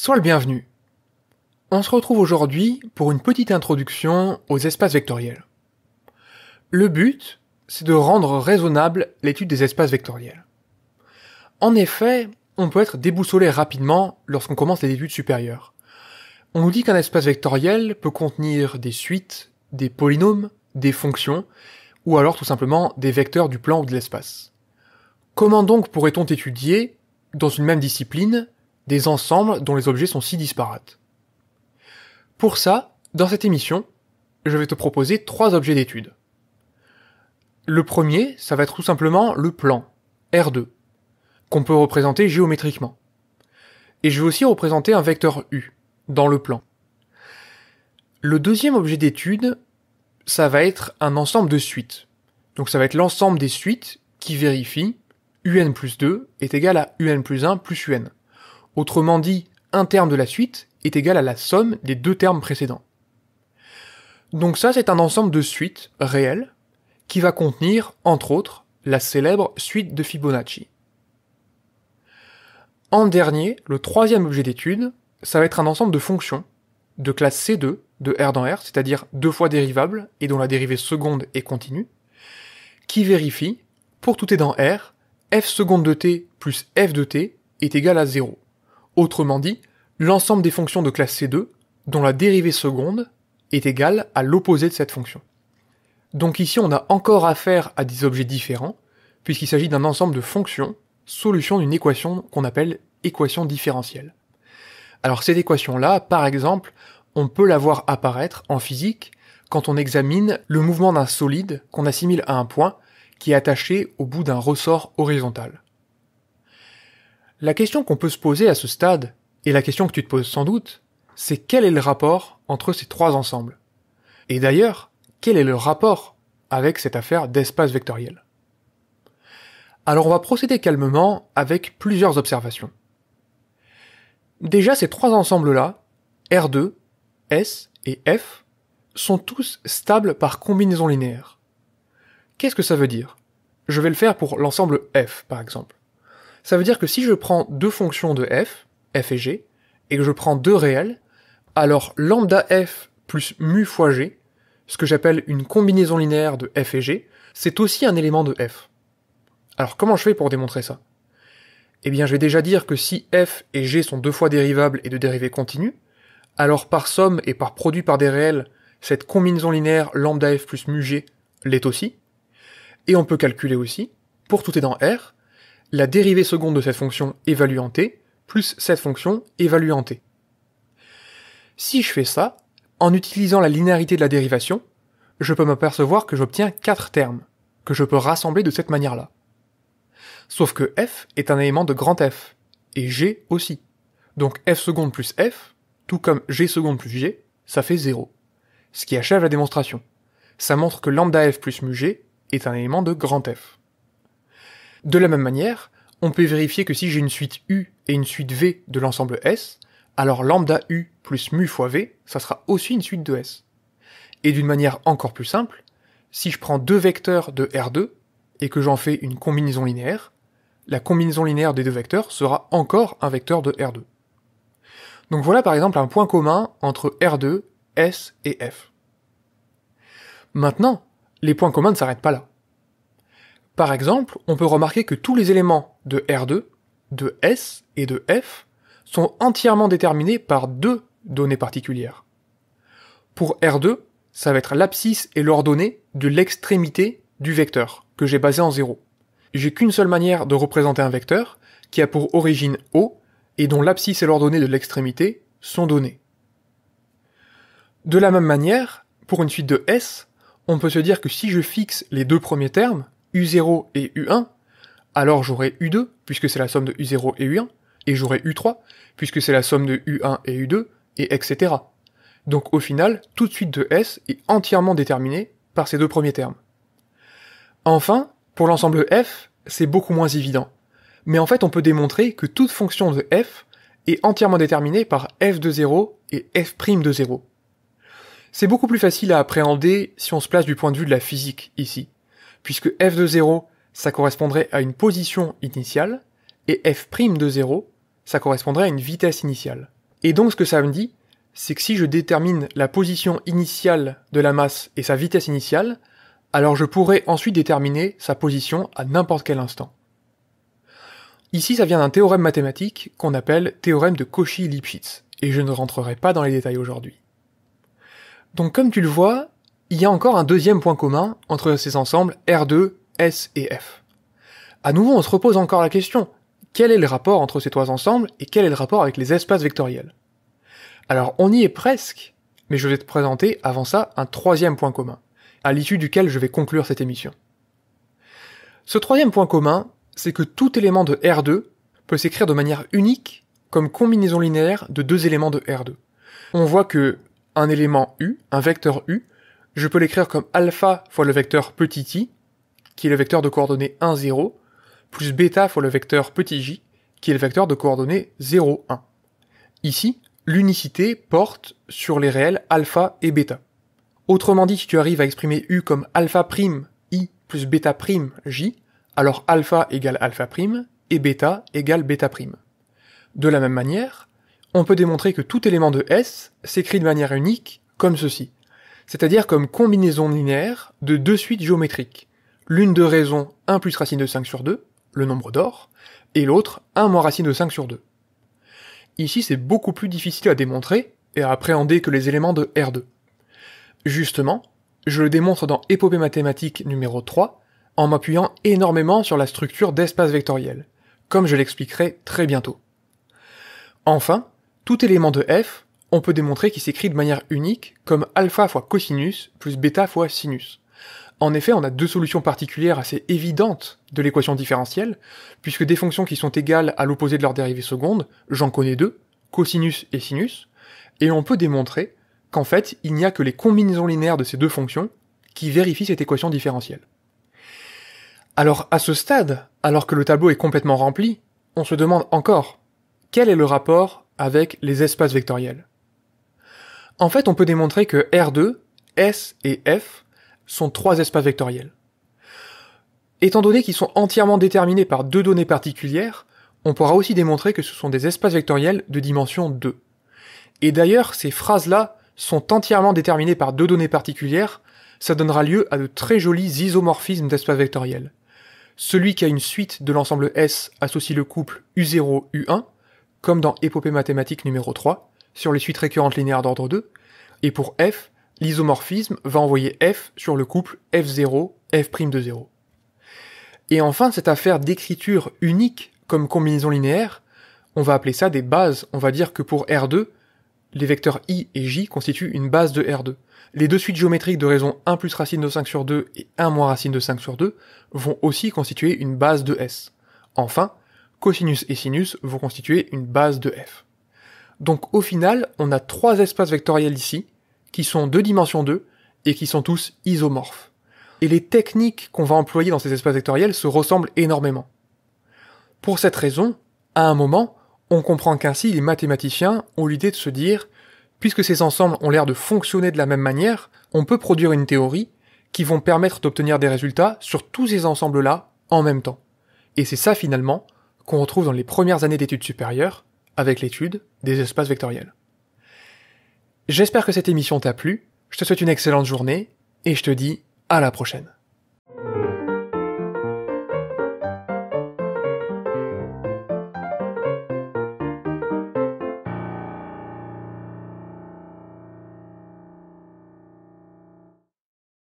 Soit le bienvenu. On se retrouve aujourd'hui pour une petite introduction aux espaces vectoriels. Le but, c'est de rendre raisonnable l'étude des espaces vectoriels. En effet, on peut être déboussolé rapidement lorsqu'on commence les études supérieures. On nous dit qu'un espace vectoriel peut contenir des suites, des polynômes, des fonctions, ou alors tout simplement des vecteurs du plan ou de l'espace. Comment donc pourrait-on étudier, dans une même discipline, des ensembles dont les objets sont si disparates. Pour ça, dans cette émission, je vais te proposer trois objets d'étude. Le premier, ça va être tout simplement le plan, R2, qu'on peut représenter géométriquement. Et je vais aussi représenter un vecteur U, dans le plan. Le deuxième objet d'étude, ça va être un ensemble de suites. Donc ça va être l'ensemble des suites qui vérifient un plus 2 est égal à un plus 1 plus un. Autrement dit, un terme de la suite est égal à la somme des deux termes précédents. Donc ça, c'est un ensemble de suites réelles qui va contenir, entre autres, la célèbre suite de Fibonacci. En dernier, le troisième objet d'étude, ça va être un ensemble de fonctions de classe C2 de R dans R, c'est-à-dire deux fois dérivable et dont la dérivée seconde est continue, qui vérifie, pour tout t dans R, f seconde de t plus f de t est égal à 0. Autrement dit, l'ensemble des fonctions de classe C2, dont la dérivée seconde, est égale à l'opposé de cette fonction. Donc ici, on a encore affaire à des objets différents, puisqu'il s'agit d'un ensemble de fonctions, solution d'une équation qu'on appelle équation différentielle. Alors cette équation-là, par exemple, on peut la voir apparaître en physique quand on examine le mouvement d'un solide qu'on assimile à un point qui est attaché au bout d'un ressort horizontal. La question qu'on peut se poser à ce stade, et la question que tu te poses sans doute, c'est quel est le rapport entre ces trois ensembles Et d'ailleurs, quel est le rapport avec cette affaire d'espace vectoriel Alors on va procéder calmement avec plusieurs observations. Déjà ces trois ensembles-là, R2, S et F, sont tous stables par combinaison linéaire. Qu'est-ce que ça veut dire Je vais le faire pour l'ensemble F par exemple. Ça veut dire que si je prends deux fonctions de f, f et g, et que je prends deux réels, alors lambda f plus mu fois g, ce que j'appelle une combinaison linéaire de f et g, c'est aussi un élément de f. Alors comment je fais pour démontrer ça Eh bien je vais déjà dire que si f et g sont deux fois dérivables et de dérivées continues, alors par somme et par produit par des réels, cette combinaison linéaire lambda f plus mu g l'est aussi. Et on peut calculer aussi, pour tout est dans R, la dérivée seconde de cette fonction évalue en t, plus cette fonction évalue en t. Si je fais ça, en utilisant la linéarité de la dérivation, je peux m'apercevoir que j'obtiens quatre termes, que je peux rassembler de cette manière-là. Sauf que f est un élément de grand F, et g aussi. Donc f seconde plus f, tout comme g seconde plus g, ça fait 0. Ce qui achève la démonstration. Ça montre que lambda f plus mu g est un élément de grand F. De la même manière, on peut vérifier que si j'ai une suite U et une suite V de l'ensemble S, alors lambda U plus mu fois V, ça sera aussi une suite de S. Et d'une manière encore plus simple, si je prends deux vecteurs de R2 et que j'en fais une combinaison linéaire, la combinaison linéaire des deux vecteurs sera encore un vecteur de R2. Donc voilà par exemple un point commun entre R2, S et F. Maintenant, les points communs ne s'arrêtent pas là. Par exemple, on peut remarquer que tous les éléments de R2, de S et de F sont entièrement déterminés par deux données particulières. Pour R2, ça va être l'abscisse et l'ordonnée de l'extrémité du vecteur, que j'ai basé en 0. J'ai qu'une seule manière de représenter un vecteur, qui a pour origine O, et dont l'abscisse et l'ordonnée de l'extrémité sont données. De la même manière, pour une suite de S, on peut se dire que si je fixe les deux premiers termes, U0 et U1, alors j'aurai U2, puisque c'est la somme de U0 et U1, et j'aurai U3, puisque c'est la somme de U1 et U2, et etc. Donc au final, toute suite de S est entièrement déterminée par ces deux premiers termes. Enfin, pour l'ensemble f, c'est beaucoup moins évident. Mais en fait, on peut démontrer que toute fonction de f est entièrement déterminée par f de 0 et f' de 0. C'est beaucoup plus facile à appréhender si on se place du point de vue de la physique ici puisque f de 0, ça correspondrait à une position initiale, et f' de 0, ça correspondrait à une vitesse initiale. Et donc ce que ça me dit, c'est que si je détermine la position initiale de la masse et sa vitesse initiale, alors je pourrais ensuite déterminer sa position à n'importe quel instant. Ici, ça vient d'un théorème mathématique qu'on appelle théorème de Cauchy-Lipschitz, et je ne rentrerai pas dans les détails aujourd'hui. Donc comme tu le vois, il y a encore un deuxième point commun entre ces ensembles R2, S et F. À nouveau, on se repose encore la question, quel est le rapport entre ces trois ensembles et quel est le rapport avec les espaces vectoriels Alors, on y est presque, mais je vais te présenter avant ça un troisième point commun, à l'issue duquel je vais conclure cette émission. Ce troisième point commun, c'est que tout élément de R2 peut s'écrire de manière unique comme combinaison linéaire de deux éléments de R2. On voit que un élément U, un vecteur U, je peux l'écrire comme alpha fois le vecteur petit i, qui est le vecteur de coordonnées 1, 0, plus bêta fois le vecteur petit j, qui est le vecteur de coordonnées 0, 1. Ici, l'unicité porte sur les réels alpha et bêta. Autrement dit, si tu arrives à exprimer u comme alpha prime i plus bêta prime j, alors alpha égale alpha prime et bêta égale bêta prime. De la même manière, on peut démontrer que tout élément de S s'écrit de manière unique comme ceci c'est-à-dire comme combinaison linéaire de deux suites géométriques. L'une de raison 1 plus racine de 5 sur 2, le nombre d'or, et l'autre 1 moins racine de 5 sur 2. Ici, c'est beaucoup plus difficile à démontrer et à appréhender que les éléments de R2. Justement, je le démontre dans Épopée mathématique numéro 3 en m'appuyant énormément sur la structure d'espace vectoriel, comme je l'expliquerai très bientôt. Enfin, tout élément de f on peut démontrer qu'il s'écrit de manière unique comme alpha fois cosinus plus bêta fois sinus. En effet, on a deux solutions particulières assez évidentes de l'équation différentielle, puisque des fonctions qui sont égales à l'opposé de leur dérivée seconde, j'en connais deux, cosinus et sinus, et on peut démontrer qu'en fait, il n'y a que les combinaisons linéaires de ces deux fonctions qui vérifient cette équation différentielle. Alors à ce stade, alors que le tableau est complètement rempli, on se demande encore quel est le rapport avec les espaces vectoriels en fait, on peut démontrer que R2, S et F sont trois espaces vectoriels. Étant donné qu'ils sont entièrement déterminés par deux données particulières, on pourra aussi démontrer que ce sont des espaces vectoriels de dimension 2. Et d'ailleurs, ces phrases-là sont entièrement déterminées par deux données particulières, ça donnera lieu à de très jolis isomorphismes d'espaces vectoriels. Celui qui a une suite de l'ensemble S associe le couple U0-U1, comme dans Épopée mathématique numéro 3, sur les suites récurrentes linéaires d'ordre 2, et pour f, l'isomorphisme va envoyer f sur le couple f0, f' de 0. Et enfin, cette affaire d'écriture unique comme combinaison linéaire, on va appeler ça des bases, on va dire que pour R2, les vecteurs i et j constituent une base de R2. Les deux suites géométriques de raison 1 plus racine de 5 sur 2 et 1 moins racine de 5 sur 2 vont aussi constituer une base de S. Enfin, cosinus et sinus vont constituer une base de F. Donc au final, on a trois espaces vectoriels ici, qui sont deux dimensions 2, et qui sont tous isomorphes. Et les techniques qu'on va employer dans ces espaces vectoriels se ressemblent énormément. Pour cette raison, à un moment, on comprend qu'ainsi les mathématiciens ont l'idée de se dire, puisque ces ensembles ont l'air de fonctionner de la même manière, on peut produire une théorie qui vont permettre d'obtenir des résultats sur tous ces ensembles-là en même temps. Et c'est ça finalement qu'on retrouve dans les premières années d'études supérieures, avec l'étude des espaces vectoriels. J'espère que cette émission t'a plu, je te souhaite une excellente journée et je te dis à la prochaine.